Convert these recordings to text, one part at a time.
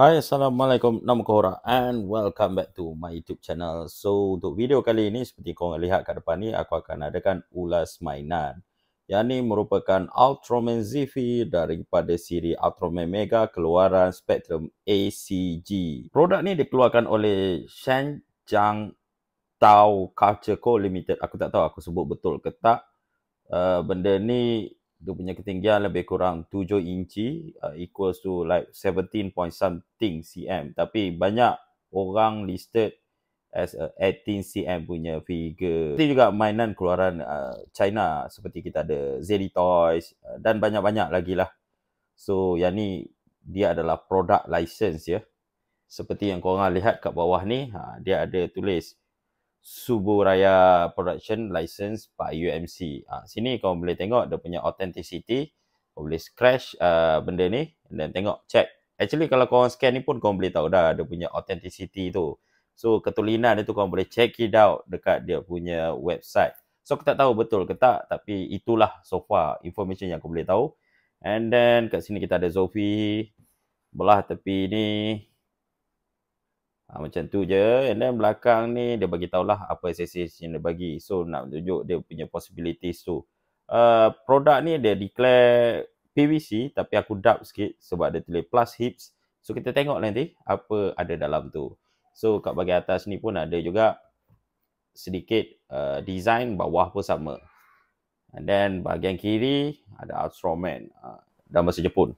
Hai Assalamualaikum Nama korang And welcome back to my YouTube channel So untuk video kali ini Seperti korang lihat kat depan ni Aku akan adakan ulas mainan Yang ni merupakan Ultraman Zivi Daripada siri Ultraman Mega Keluaran Spectrum ACG Produk ni dikeluarkan oleh Shen Chang Tau Culture Co Limited Aku tak tahu aku sebut betul ke tak uh, Benda ni dia punya ketinggian lebih kurang 7 inci uh, equals to like 17 point something cm tapi banyak orang listed as a 18 cm punya figure. Itu juga mainan keluaran uh, China seperti kita ada Zeri Toys uh, dan banyak-banyak lagi lah. So yang ni dia adalah product license ya. Seperti yang korang lihat kat bawah ni, ha, dia ada tulis Suburaya Production License by UMC. Ha, ah, sini kau boleh tengok dia punya authenticity. Kau boleh scratch uh, benda ni dan tengok check. Actually kalau kau scan ni pun kau boleh tahu dah dia punya authenticity tu. So ketulinan dia tu kau boleh check it out dekat dia punya website. So kita tak tahu betul ke tak tapi itulah so far information yang kau boleh tahu. And then kat sini kita ada Zofi belah tepi ni. Ha, macam tu je. And then belakang ni dia bagi tahulah apa SSH yang dia bagi. So nak tunjuk dia punya possibilities tu. Uh, produk ni dia declare PVC tapi aku dub sikit sebab dia tulis plus hips. So kita tengok nanti apa ada dalam tu. So kat bagi atas ni pun ada juga sedikit uh, design bawah pun sama. And then bahagian kiri ada Ultraman uh, ha, dan bahasa Jepun.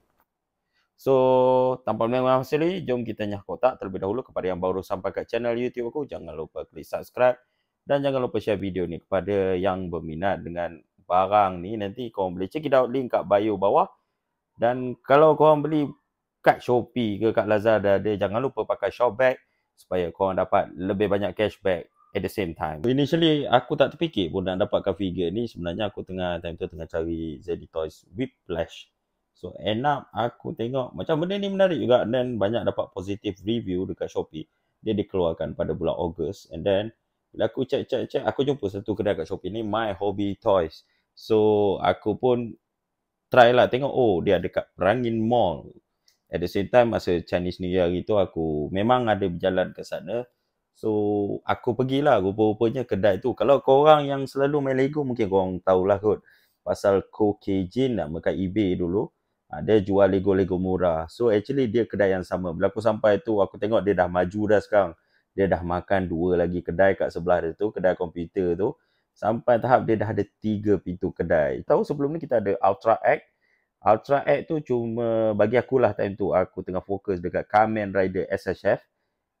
So, tanpa melengah masa lagi, jom kita nyah kotak terlebih dahulu kepada yang baru sampai ke channel YouTube aku. Jangan lupa klik subscribe dan jangan lupa share video ni kepada yang berminat dengan barang ni. Nanti korang boleh check it out link kat bio bawah. Dan kalau korang beli kat Shopee ke kat Lazada ada, jangan lupa pakai Shopback supaya korang dapat lebih banyak cashback at the same time. So initially, aku tak terfikir pun nak dapatkan figure ni. Sebenarnya aku tengah time tu tengah cari Zeddy Toys Whiplash. So end up aku tengok macam benda ni menarik juga dan banyak dapat positif review dekat Shopee. Dia dikeluarkan pada bulan Ogos and then bila aku check check check aku jumpa satu kedai kat Shopee ni My Hobby Toys. So aku pun try lah tengok oh dia ada kat Perangin Mall. At the same time masa Chinese New Year itu aku memang ada berjalan ke sana. So aku pergilah rupa-rupanya kedai tu. Kalau kau orang yang selalu main Lego mungkin korang tahulah kot pasal Ko Kejin nak makan eBay dulu. Ah, dia jual lego-lego murah. So actually dia kedai yang sama. Bila aku sampai tu aku tengok dia dah maju dah sekarang. Dia dah makan dua lagi kedai kat sebelah dia tu, kedai komputer tu. Sampai tahap dia dah ada tiga pintu kedai. Tahu sebelum ni kita ada Ultra X. Ultra X tu cuma bagi aku lah time tu. Aku tengah fokus dekat Kamen Rider SHF.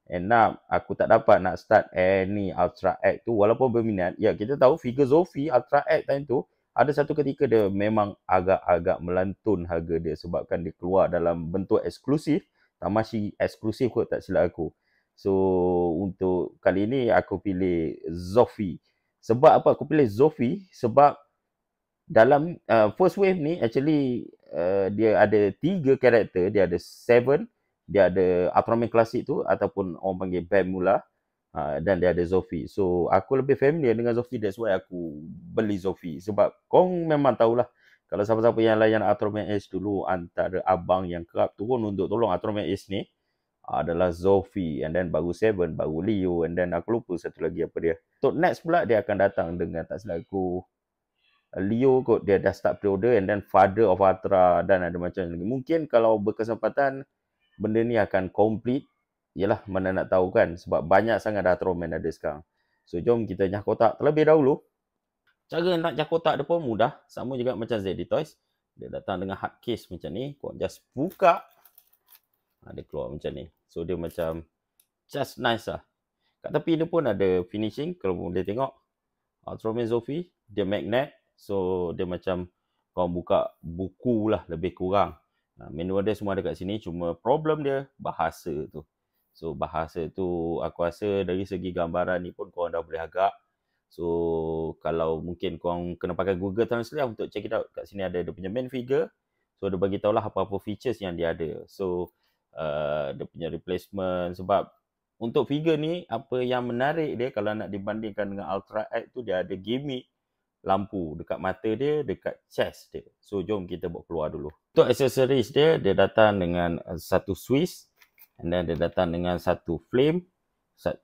And now aku tak dapat nak start any Ultra X tu walaupun berminat. Ya kita tahu figure Zofi Ultra X time tu ada satu ketika dia memang agak-agak melantun harga dia sebabkan dia keluar dalam bentuk eksklusif tamashi eksklusif kot tak silap aku so untuk kali ini aku pilih Zofi sebab apa aku pilih Zofi sebab dalam uh, first wave ni actually uh, dia ada tiga karakter dia ada seven dia ada Ultraman Classic tu ataupun orang panggil Bam Mula uh, uh, dan dia ada Zofi. So aku lebih familiar dengan Zofi that's why aku beli Zofi sebab kau memang tahulah kalau siapa-siapa yang layan Atromax S dulu antara abang yang kerap turun untuk tolong Atromax S ni adalah Zofi and then baru Seven, baru Leo and then aku lupa satu lagi apa dia. Untuk so, next pula dia akan datang dengan tak silap aku Leo kot dia dah start pre-order and then Father of Atra dan ada macam lagi. Mungkin kalau berkesempatan benda ni akan complete Yalah, mana nak tahu kan? Sebab banyak sangat dah Ultraman ada sekarang. So, jom kita nyah kotak terlebih dahulu. Cara nak nyah kotak dia pun mudah. Sama juga macam ZD Toys. Dia datang dengan hard case macam ni. Kau just buka. Ha, dia keluar macam ni. So, dia macam just nice lah. Kat tepi dia pun ada finishing. Kalau boleh tengok. Ultraman Zofi. Dia magnet. So, dia macam kau buka buku lah lebih kurang. Ha, Manual dia semua ada kat sini. Cuma problem dia bahasa tu. So bahasa tu aku rasa dari segi gambaran ni pun korang dah boleh agak. So kalau mungkin korang kena pakai Google Translate lah untuk check it out. Kat sini ada dia punya main figure. So dia bagi lah apa-apa features yang dia ada. So uh, dia punya replacement sebab untuk figure ni apa yang menarik dia kalau nak dibandingkan dengan Ultra X tu dia ada gimmick lampu dekat mata dia, dekat chest dia. So jom kita buat keluar dulu. Untuk accessories dia, dia datang dengan satu Swiss and then dia datang dengan satu flame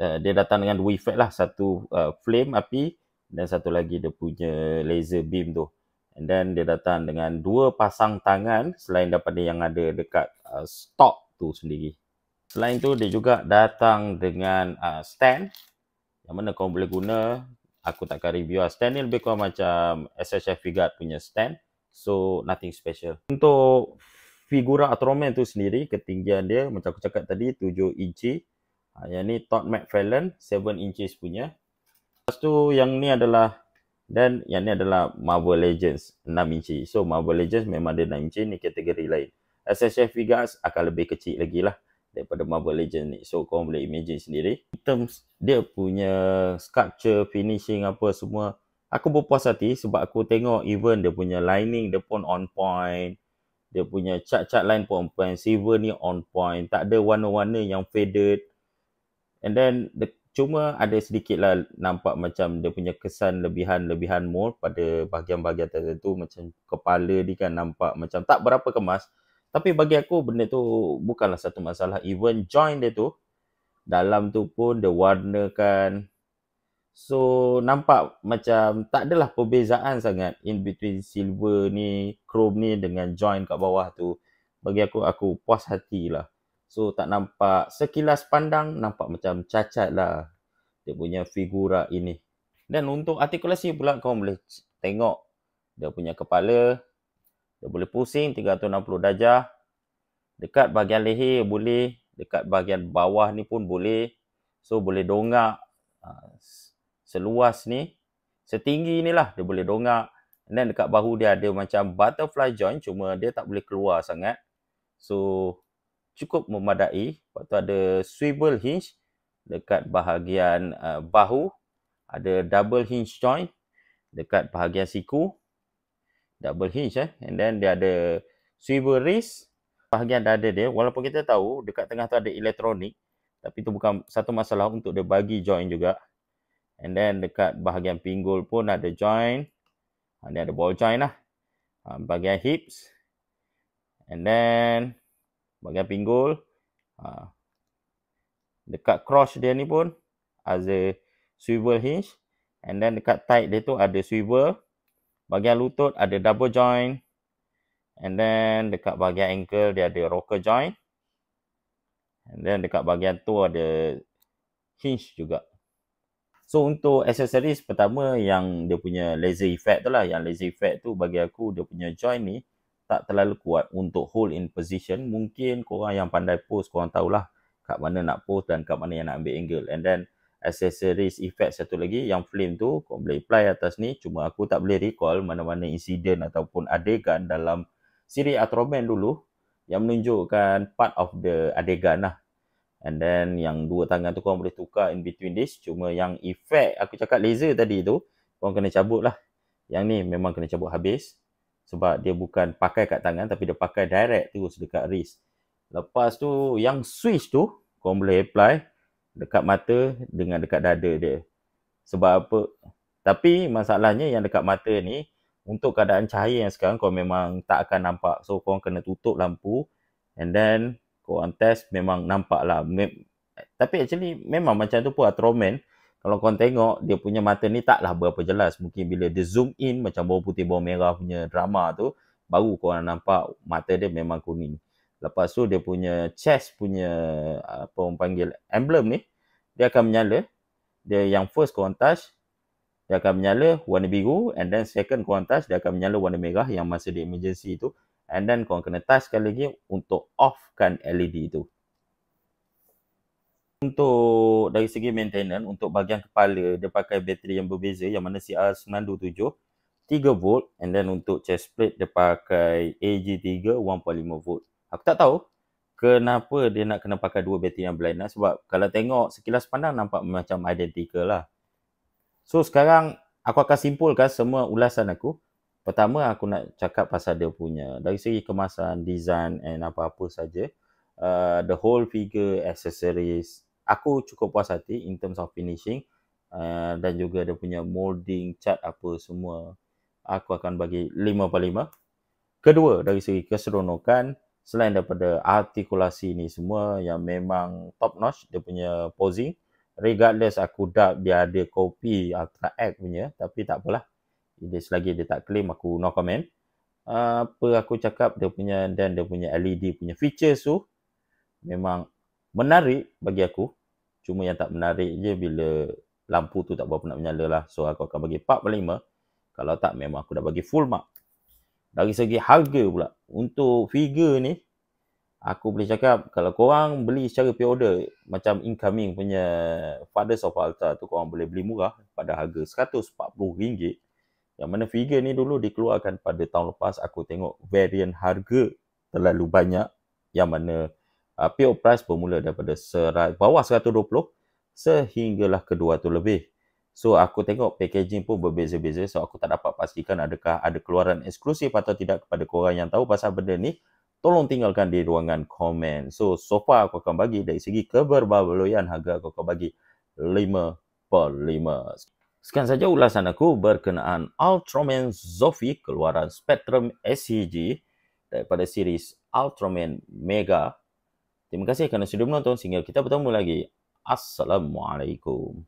uh, dia datang dengan dua effect lah satu uh, flame api dan satu lagi dia punya laser beam tu and then dia datang dengan dua pasang tangan selain daripada yang ada dekat uh, stock tu sendiri selain tu dia juga datang dengan uh, stand yang mana kau boleh guna aku takkan review lah. stand ni lebih kurang macam SHF guard punya stand so nothing special untuk figura Ultraman tu sendiri ketinggian dia macam aku cakap tadi 7 inci. Ha, yang ni Todd McFarlane 7 inches punya. Lepas tu yang ni adalah dan yang ni adalah Marvel Legends 6 inci. So Marvel Legends memang dia 9 inci ni kategori lain. SSF figures akan lebih kecil lagi lah daripada Marvel Legends ni. So korang boleh imagine sendiri. In terms dia punya sculpture, finishing apa semua. Aku berpuas hati sebab aku tengok even dia punya lining dia pun on point dia punya chart-chart line pun on point silver ni on point tak ada warna-warna yang faded and then the, cuma ada sedikit lah nampak macam dia punya kesan lebihan-lebihan more pada bahagian-bahagian tertentu macam kepala ni kan nampak macam tak berapa kemas tapi bagi aku benda tu bukanlah satu masalah even join dia tu dalam tu pun dia warnakan So nampak macam tak adalah perbezaan sangat in between silver ni, chrome ni dengan join kat bawah tu. Bagi aku, aku puas hati lah. So tak nampak, sekilas pandang nampak macam cacat lah dia punya figura ini. Dan untuk artikulasi pula kau boleh tengok dia punya kepala. Dia boleh pusing 360 darjah. Dekat bahagian leher boleh. Dekat bahagian bawah ni pun boleh. So boleh dongak. Ah, seluas ni setinggi ni lah dia boleh dongak and then dekat bahu dia ada macam butterfly joint cuma dia tak boleh keluar sangat so cukup memadai waktu ada swivel hinge dekat bahagian uh, bahu ada double hinge joint dekat bahagian siku double hinge eh and then dia ada swivel wrist bahagian dada dia walaupun kita tahu dekat tengah tu ada elektronik tapi tu bukan satu masalah untuk dia bagi join juga And then dekat bahagian pinggul pun ada joint. Ha, ada ball joint lah. Ha, bahagian hips. And then bahagian pinggul. Ha, dekat cross dia ni pun ada swivel hinge. And then dekat tight dia tu ada swivel. Bahagian lutut ada double joint. And then dekat bahagian ankle dia ada rocker joint. And then dekat bahagian tu ada hinge juga. So untuk accessories pertama yang dia punya laser effect tu lah. Yang laser effect tu bagi aku dia punya joint ni tak terlalu kuat untuk hold in position. Mungkin korang yang pandai post korang tahulah kat mana nak post dan kat mana yang nak ambil angle. And then accessories effect satu lagi yang flame tu korang boleh apply atas ni. Cuma aku tak boleh recall mana-mana insiden ataupun adegan dalam siri Atroman dulu yang menunjukkan part of the adegan lah And then yang dua tangan tu korang boleh tukar in between this. Cuma yang effect aku cakap laser tadi tu, korang kena cabut lah. Yang ni memang kena cabut habis. Sebab dia bukan pakai kat tangan tapi dia pakai direct terus dekat wrist. Lepas tu yang switch tu korang boleh apply dekat mata dengan dekat dada dia. Sebab apa? Tapi masalahnya yang dekat mata ni untuk keadaan cahaya yang sekarang kau memang tak akan nampak. So korang kena tutup lampu and then korang test memang nampak lah Me- tapi actually memang macam tu pun Atroman kalau korang tengok dia punya mata ni taklah berapa jelas mungkin bila dia zoom in macam bawah putih bawah merah punya drama tu baru korang nampak mata dia memang kuning lepas tu dia punya chest punya apa orang panggil emblem ni dia akan menyala dia yang first korang touch dia akan menyala warna biru and then second korang touch dia akan menyala warna merah yang masa di emergency tu and then korang kena touch sekali lagi untuk offkan LED tu. Untuk dari segi maintenance, untuk bahagian kepala dia pakai bateri yang berbeza yang mana CR927 3 volt and then untuk chest plate dia pakai AG3 1.5 volt. Aku tak tahu kenapa dia nak kena pakai dua bateri yang berlainan sebab kalau tengok sekilas pandang nampak macam identical lah. So sekarang aku akan simpulkan semua ulasan aku Pertama aku nak cakap pasal dia punya dari segi kemasan, design and apa-apa saja. Uh, the whole figure, accessories, aku cukup puas hati in terms of finishing uh, dan juga dia punya molding, cat apa semua. Aku akan bagi 5 per 5. Kedua, dari segi keseronokan, selain daripada artikulasi ni semua yang memang top notch dia punya posing regardless aku dah dia ada kopi Ultra X punya tapi tak apalah dia selagi dia tak claim aku no comment uh, apa aku cakap dia punya dan dia punya LED punya features tu memang menarik bagi aku cuma yang tak menarik je bila lampu tu tak berapa nak menyala lah so aku akan bagi 4.5 kalau tak memang aku dah bagi full mark dari segi harga pula untuk figure ni aku boleh cakap kalau korang beli secara pre-order macam incoming punya Fathers of Alta tu korang boleh beli murah pada harga RM140 yang mana figure ni dulu dikeluarkan pada tahun lepas aku tengok varian harga terlalu banyak yang mana uh, PO price bermula daripada serai, bawah 120 sehinggalah ke 200 lebih. So aku tengok packaging pun berbeza-beza so aku tak dapat pastikan adakah ada keluaran eksklusif atau tidak kepada korang yang tahu pasal benda ni tolong tinggalkan di ruangan komen. So so far aku akan bagi dari segi keberbaloian harga aku akan bagi 5 per 5. Sekian saja ulasan aku berkenaan Ultraman Zofi keluaran Spectrum SCG daripada series Ultraman Mega. Terima kasih kerana sudah menonton sehingga kita bertemu lagi. Assalamualaikum.